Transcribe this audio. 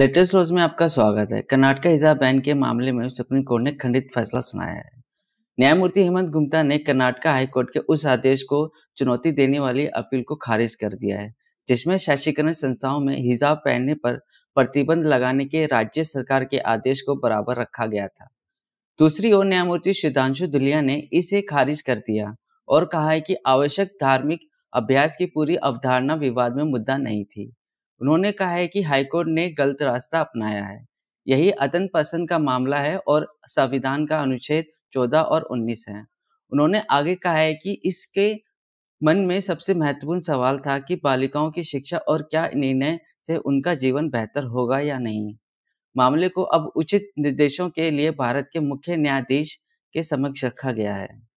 latest रोज में आपका स्वागत है कर्नाटका हिजाब बैन के मामले में सुप्रीम कोर्ट ने खंडित फैसला सुनाया है न्यायमूर्ति हेमंत गुप्ता ने कर्नाटका हाईकोर्ट के उस आदेश को चुनौती देने वाली अपील को खारिज कर दिया है जिसमें शैक्षिकरण संस्थाओं में हिजाब पहनने पर प्रतिबंध लगाने के राज्य सरकार के आदेश को बराबर रखा गया था दूसरी ओर न्यायमूर्ति सुधांशु दुलिया ने इसे खारिज कर दिया और कहा है कि आवश्यक धार्मिक अभ्यास की पूरी अवधारणा विवाद में मुद्दा नहीं थी उन्होंने कहा है कि हाईकोर्ट ने गलत रास्ता अपनाया है यही अतन पसंद का मामला है और संविधान का अनुच्छेद चौदह और उन्नीस है उन्होंने आगे कहा है कि इसके मन में सबसे महत्वपूर्ण सवाल था कि बालिकाओं की शिक्षा और क्या निर्णय से उनका जीवन बेहतर होगा या नहीं मामले को अब उचित निर्देशों के लिए भारत के मुख्य न्यायाधीश के समक्ष रखा गया है